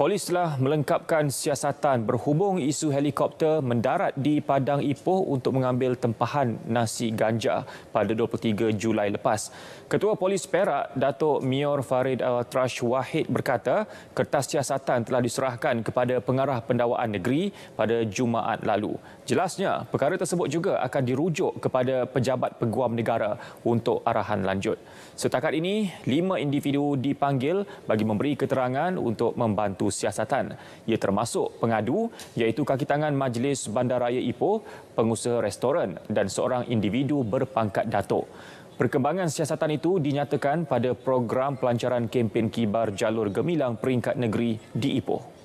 polis telah melengkapkan siasatan berhubung isu helikopter mendarat di Padang Ipoh untuk mengambil tempahan nasi ganja pada 23 Julai lepas. Ketua Polis Perak, Datuk Mior Farid Al-Trash Wahid berkata, kertas siasatan telah diserahkan kepada pengarah pendawaan negeri pada Jumaat lalu. Jelasnya, perkara tersebut juga akan dirujuk kepada pejabat peguam negara untuk arahan lanjut. Setakat ini, lima individu dipanggil bagi memberi keterangan untuk membantu siasatan. Ia termasuk pengadu iaitu kaki tangan Majlis Bandaraya Ipoh, pengusaha restoran dan seorang individu berpangkat datuk. Perkembangan siasatan itu dinyatakan pada program pelancaran kempen kibar Jalur Gemilang Peringkat Negeri di Ipoh.